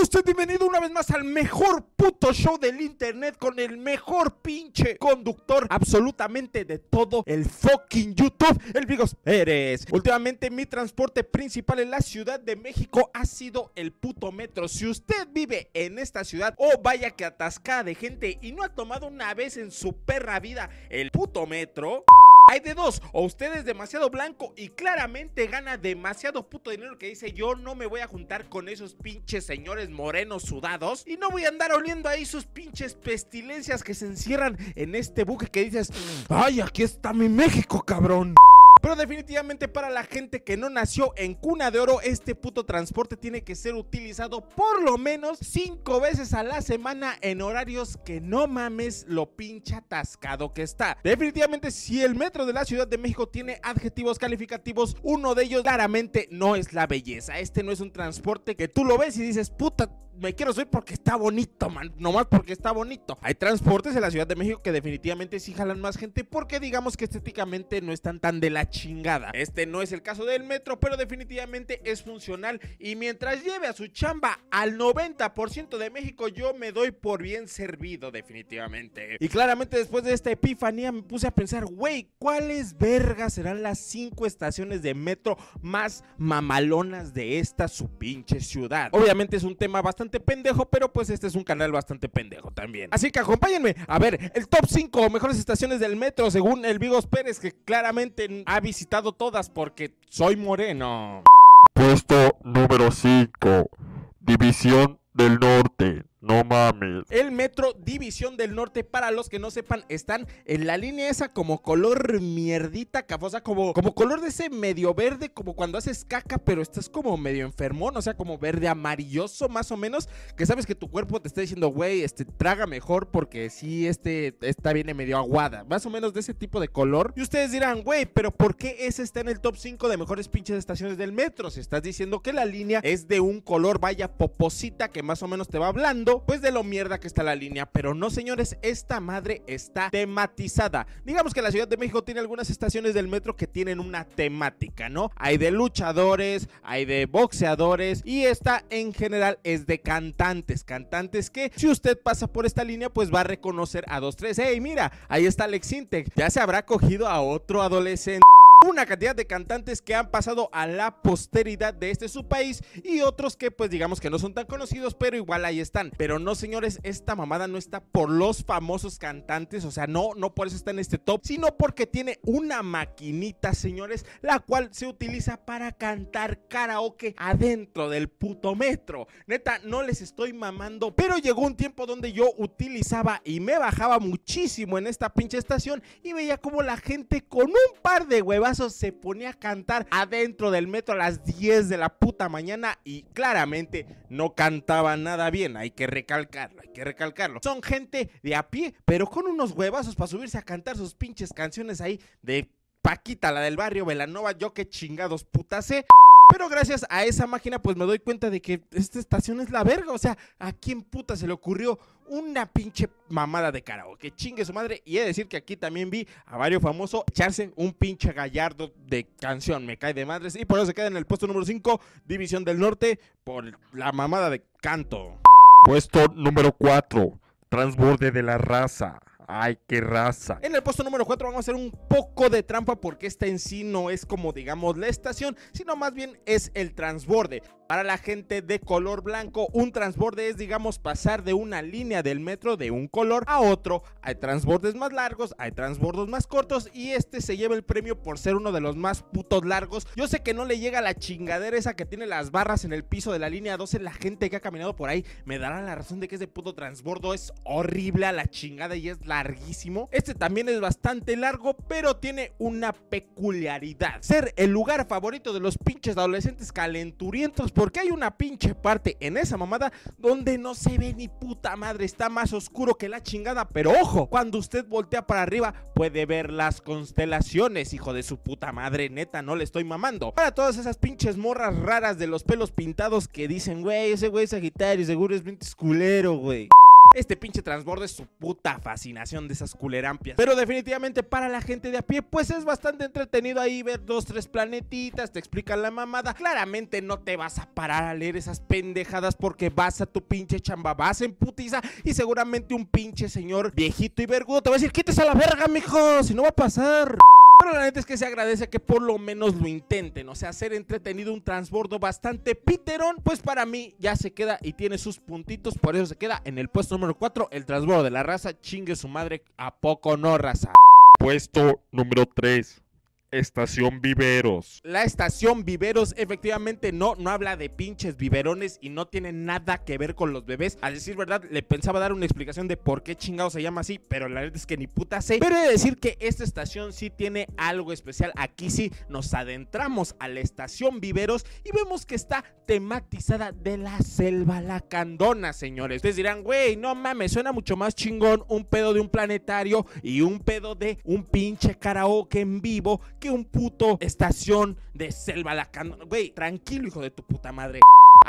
usted bienvenido una vez más al mejor puto show del internet con el mejor pinche conductor absolutamente de todo el fucking YouTube, el Vigos Pérez. Últimamente mi transporte principal en la Ciudad de México ha sido el puto metro. Si usted vive en esta ciudad o oh, vaya que atascada de gente y no ha tomado una vez en su perra vida el puto metro... Hay de dos, o usted es demasiado blanco y claramente gana demasiado puto dinero que dice yo no me voy a juntar con esos pinches señores morenos sudados y no voy a andar oliendo ahí sus pinches pestilencias que se encierran en este buque que dices, ay, aquí está mi México, cabrón. Pero definitivamente para la gente que no nació en cuna de oro, este puto transporte tiene que ser utilizado por lo menos 5 veces a la semana en horarios que no mames lo pincha atascado que está. Definitivamente si el metro de la Ciudad de México tiene adjetivos calificativos, uno de ellos claramente no es la belleza. Este no es un transporte que tú lo ves y dices, puta, me quiero subir porque está bonito, man. Nomás porque está bonito. Hay transportes en la Ciudad de México que definitivamente sí jalan más gente porque digamos que estéticamente no están tan de la chingada. Este no es el caso del metro, pero definitivamente es funcional y mientras lleve a su chamba al 90% de México, yo me doy por bien servido definitivamente. Y claramente después de esta epifanía me puse a pensar, güey, ¿cuáles vergas serán las 5 estaciones de metro más mamalonas de esta su pinche ciudad? Obviamente es un tema bastante pendejo, pero pues este es un canal bastante pendejo también. Así que acompáñenme a ver el top 5 mejores estaciones del metro según el Vigos Pérez, que claramente visitado todas porque soy moreno. Puesto número 5. División del Norte. No mames. El metro División del Norte, para los que no sepan, están en la línea esa como color mierdita cafosa, como, como color de ese medio verde, como cuando haces caca, pero estás como medio enfermón, o sea, como verde amarilloso más o menos, que sabes que tu cuerpo te está diciendo, güey, este, traga mejor porque sí, este, esta viene medio aguada, más o menos de ese tipo de color. Y ustedes dirán, güey, pero ¿por qué ese está en el top 5 de mejores pinches estaciones del metro? Si estás diciendo que la línea es de un color, vaya poposita, que más o menos te va hablando pues de lo mierda que está la línea, pero no señores, esta madre está tematizada. Digamos que la Ciudad de México tiene algunas estaciones del metro que tienen una temática, ¿no? Hay de luchadores, hay de boxeadores y esta en general es de cantantes, cantantes que si usted pasa por esta línea pues va a reconocer a dos, tres, Ey mira, ahí está Alex Intec, ya se habrá cogido a otro adolescente una cantidad de cantantes que han pasado a la posteridad de este su país y otros que pues digamos que no son tan conocidos, pero igual ahí están. Pero no señores, esta mamada no está por los famosos cantantes, o sea, no, no por eso está en este top, sino porque tiene una maquinita, señores, la cual se utiliza para cantar karaoke adentro del puto metro. Neta, no les estoy mamando, pero llegó un tiempo donde yo utilizaba y me bajaba muchísimo en esta pinche estación y veía como la gente con un par de huevas se ponía a cantar adentro del metro a las 10 de la puta mañana y claramente no cantaba nada bien. Hay que recalcarlo, hay que recalcarlo. Son gente de a pie, pero con unos huevazos para subirse a cantar sus pinches canciones ahí de Paquita, la del barrio Velanova, yo qué chingados putas sé. Pero gracias a esa máquina, pues me doy cuenta de que esta estación es la verga. O sea, ¿a quién puta se le ocurrió una pinche mamada de que Chingue su madre. Y he de decir que aquí también vi a varios famosos echarse un pinche gallardo de canción. Me cae de madres. Y por eso se queda en el puesto número 5, División del Norte, por la mamada de canto. Puesto número 4, Transborde de la Raza. Ay, qué raza. En el puesto número 4 vamos a hacer un poco de trampa porque esta en sí no es como digamos la estación, sino más bien es el transborde. Para la gente de color blanco, un transborde es, digamos, pasar de una línea del metro de un color a otro. Hay transbordes más largos, hay transbordos más cortos y este se lleva el premio por ser uno de los más putos largos. Yo sé que no le llega la chingadera esa que tiene las barras en el piso de la línea 12. La gente que ha caminado por ahí me dará la razón de que ese puto transbordo es horrible a la chingada y es larguísimo. Este también es bastante largo, pero tiene una peculiaridad. Ser el lugar favorito de los pinches adolescentes calenturientos porque hay una pinche parte en esa mamada donde no se ve ni puta madre, está más oscuro que la chingada. Pero ojo, cuando usted voltea para arriba puede ver las constelaciones, hijo de su puta madre, neta, no le estoy mamando. Para todas esas pinches morras raras de los pelos pintados que dicen, güey, ese güey es Sagitario, seguro es culero, güey. Este pinche transbordo es su puta fascinación de esas culerampias. Pero definitivamente para la gente de a pie, pues es bastante entretenido ahí ver dos, tres planetitas, te explican la mamada. Claramente no te vas a parar a leer esas pendejadas porque vas a tu pinche chamba, vas en putiza y seguramente un pinche señor viejito y vergudo te va a decir, quítese a la verga, mijo, si no va a pasar. Pero la neta es que se agradece que por lo menos lo intenten. O sea, ser entretenido un transbordo bastante piterón, pues para mí ya se queda y tiene sus puntitos. Por eso se queda en el puesto número 4, el transbordo de la raza. Chingue su madre, ¿a poco no, raza? Puesto número 3. Estación Viveros. La estación Viveros efectivamente no, no habla de pinches biberones y no tiene nada que ver con los bebés. Al decir verdad, le pensaba dar una explicación de por qué chingado se llama así, pero la verdad es que ni puta sé. Pero he de decir que esta estación sí tiene algo especial. Aquí sí nos adentramos a la estación Viveros y vemos que está tematizada de la selva lacandona, señores. Ustedes dirán, güey, no mames, suena mucho más chingón un pedo de un planetario y un pedo de un pinche karaoke en vivo que un puto estación de selva lacandona. Güey, tranquilo, hijo de tu puta madre.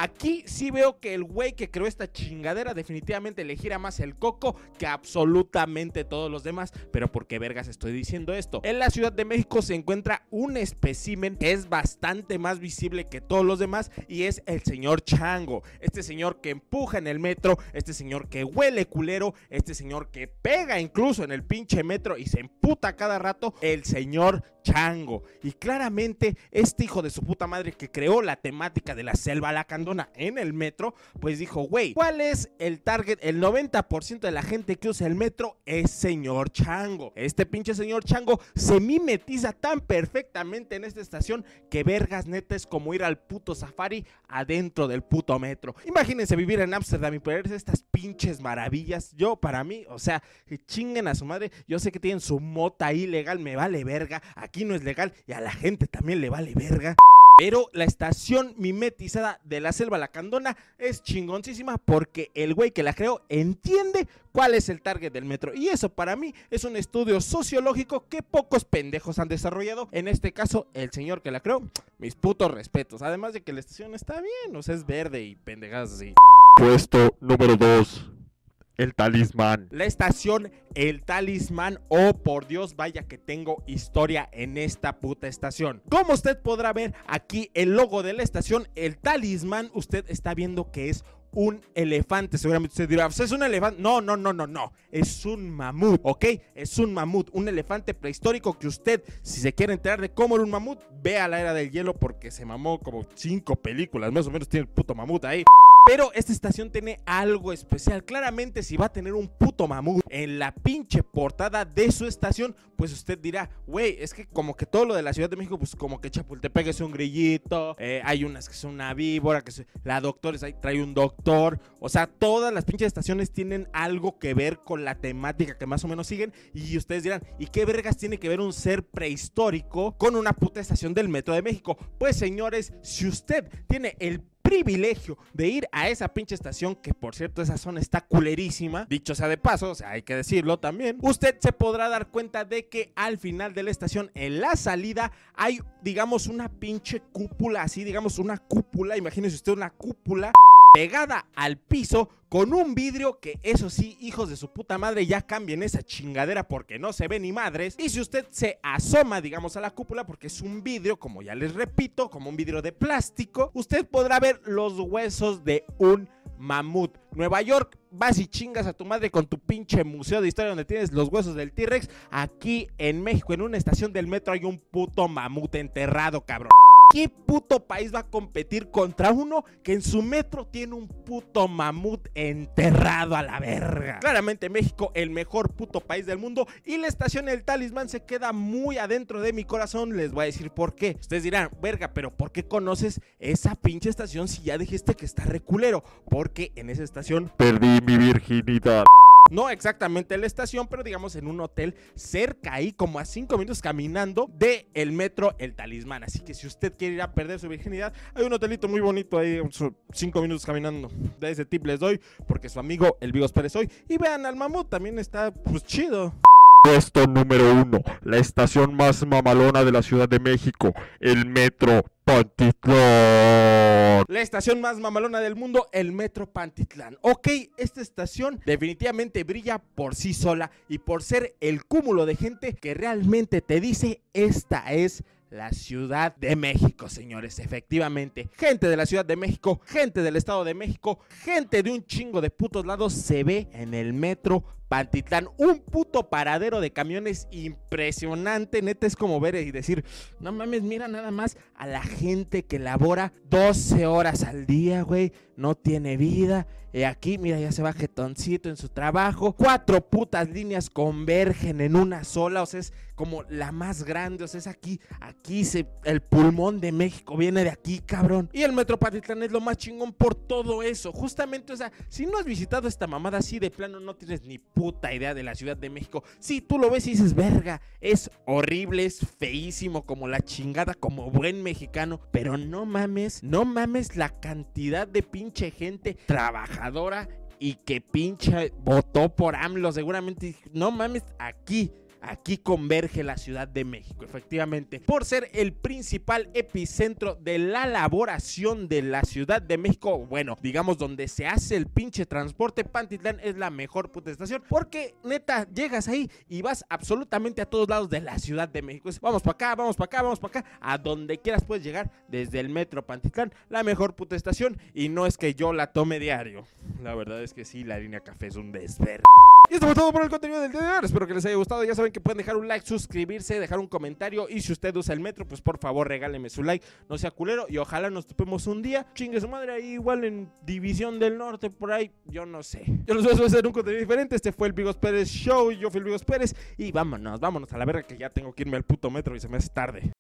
Aquí sí veo que el güey que creó esta chingadera definitivamente le gira más el coco que absolutamente todos los demás. Pero ¿por qué vergas estoy diciendo esto? En la Ciudad de México se encuentra un espécimen que es bastante más visible que todos los demás y es el señor Chango. Este señor que empuja en el metro, este señor que huele culero, este señor que pega incluso en el pinche metro y se emputa cada rato, el señor Chango. Y claramente este hijo de su puta madre que creó la temática de la selva lacandona en el metro, pues dijo, ¿wey ¿cuál es el target? El 90% de la gente que usa el metro es señor Chango. Este pinche señor Chango se mimetiza tan perfectamente en esta estación que vergas neta es como ir al puto safari adentro del puto metro. Imagínense vivir en Ámsterdam y poder estas pinches maravillas. Yo, para mí, o sea, Que chinguen a su madre. Yo sé que tienen su mota ilegal, me vale verga. Aquí no es legal y a la gente también le vale verga. Pero la estación mimetizada de la selva lacandona es chingoncísima porque el güey que la creó entiende cuál es el target del metro. Y eso para mí es un estudio sociológico que pocos pendejos han desarrollado. En este caso, el señor que la creó, mis putos respetos. Además de que la estación está bien, o sea, es verde y pendejadas así. Puesto número 2. El Talismán. La estación El Talismán. Oh, por Dios, vaya que tengo historia en esta puta estación. Como usted podrá ver aquí el logo de la estación El Talismán, usted está viendo que es un elefante. Seguramente usted dirá, pues es un elefante. No, no, no, no, no. Es un mamut, ¿ok? Es un mamut, un elefante prehistórico que usted, si se quiere enterar de cómo era un mamut, vea la era del hielo porque se mamó como cinco películas. Más o menos tiene el puto mamut ahí. Pero esta estación tiene algo especial. Claramente, si va a tener un puto mamut en la pinche portada de su estación, pues usted dirá, güey, es que como que todo lo de la Ciudad de México, pues como que Chapultepec es un grillito, eh, hay unas que son una víbora, que son... la doctora ahí trae un doctor. O sea, todas las pinches estaciones tienen algo que ver con la temática que más o menos siguen. Y ustedes dirán, ¿y qué vergas tiene que ver un ser prehistórico con una puta estación del Metro de México? Pues señores, si usted tiene el privilegio de ir a esa pinche estación, que por cierto esa zona está culerísima, dicho sea de paso, o sea, hay que decirlo también, usted se podrá dar cuenta de que al final de la estación, en la salida, hay, digamos, una pinche cúpula, así, digamos, una cúpula, imagínese usted una cúpula pegada al piso con un vidrio que eso sí, hijos de su puta madre, ya cambien esa chingadera porque no se ve ni madres. Y si usted se asoma, digamos, a la cúpula, porque es un vidrio, como ya les repito, como un vidrio de plástico, usted podrá ver los huesos de un mamut. Nueva York, vas y chingas a tu madre con tu pinche museo de historia donde tienes los huesos del T-Rex. Aquí en México, en una estación del metro, hay un puto mamut enterrado, cabrón. ¿Qué puto país va a competir contra uno que en su metro tiene un puto mamut enterrado a la verga? Claramente México, el mejor puto país del mundo y la estación El Talismán se queda muy adentro de mi corazón. Les voy a decir por qué. Ustedes dirán, verga, pero ¿por qué conoces esa pinche estación si ya dijiste que está reculero? Porque en esa estación perdí mi virginidad no exactamente la estación, pero digamos en un hotel cerca ahí, como a cinco minutos caminando de el metro El Talismán. Así que si usted quiere ir a perder su virginidad, hay un hotelito muy bonito ahí, cinco minutos caminando. De ese tip les doy, porque su amigo el Vigos Pérez hoy. Y vean, al mamut también está pues, chido. Puesto número uno, la estación más mamalona de la Ciudad de México, el Metro Pantitlán la estación más mamalona del mundo, el Metro Pantitlán. Ok, esta estación definitivamente brilla por sí sola y por ser el cúmulo de gente que realmente te dice esta es la Ciudad de México, señores, efectivamente. Gente de la Ciudad de México, gente del Estado de México, gente de un chingo de putos lados se ve en el metro Pantitlán, un puto paradero de camiones impresionante, neta es como ver y decir, no mames, mira nada más a la gente que labora 12 horas al día, güey, no tiene vida, y aquí, mira, ya se va jetoncito en su trabajo, cuatro putas líneas convergen en una sola, o sea, es como la más grande, o sea, es aquí, aquí se, el pulmón de México viene de aquí, cabrón, y el Metro Pantitlán es lo más chingón por todo eso, justamente, o sea, si no has visitado esta mamada así de plano, no tienes ni puta idea de la Ciudad de México. Si tú lo ves y dices, verga, es horrible, es feísimo como la chingada, como buen mexicano. Pero no mames, no mames la cantidad de pinche gente trabajadora y que pinche votó por AMLO. Seguramente, no mames, aquí aquí converge la Ciudad de México, efectivamente, por ser el principal epicentro de la elaboración de la Ciudad de México, bueno, digamos donde se hace el pinche transporte, Pantitlán es la mejor puta estación, porque neta, llegas ahí y vas absolutamente a todos lados de la Ciudad de México, vamos para acá, vamos para acá, vamos para acá, a donde quieras puedes llegar desde el metro Pantitlán, la mejor puta estación, y no es que yo la tome diario, la verdad es que sí, la línea café es un desver... Y esto fue todo por el contenido del día de hoy. Espero que les haya gustado. Ya saben que pueden dejar un like, suscribirse, dejar un comentario. Y si usted usa el metro, pues por favor regáleme su like. No sea culero. Y ojalá nos topemos un día. Chingue su madre ahí, igual en División del Norte, por ahí. Yo no sé. Yo los voy a hacer un contenido diferente. Este fue el Vigos Pérez Show. Yo fui el Vigos Pérez. Y vámonos, vámonos a la verga que ya tengo que irme al puto metro y se me hace tarde.